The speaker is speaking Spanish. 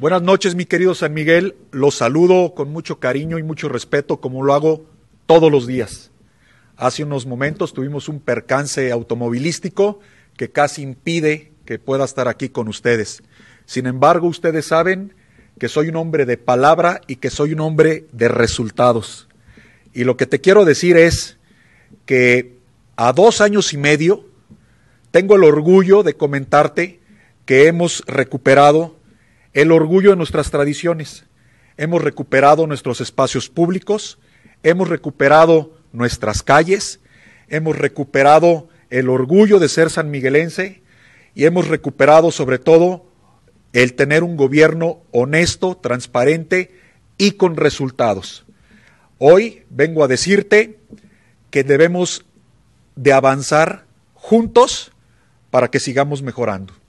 Buenas noches, mi querido San Miguel. Los saludo con mucho cariño y mucho respeto, como lo hago todos los días. Hace unos momentos tuvimos un percance automovilístico que casi impide que pueda estar aquí con ustedes. Sin embargo, ustedes saben que soy un hombre de palabra y que soy un hombre de resultados. Y lo que te quiero decir es que a dos años y medio tengo el orgullo de comentarte que hemos recuperado el orgullo de nuestras tradiciones. Hemos recuperado nuestros espacios públicos, hemos recuperado nuestras calles, hemos recuperado el orgullo de ser San Miguelense y hemos recuperado sobre todo el tener un gobierno honesto, transparente y con resultados. Hoy vengo a decirte que debemos de avanzar juntos para que sigamos mejorando.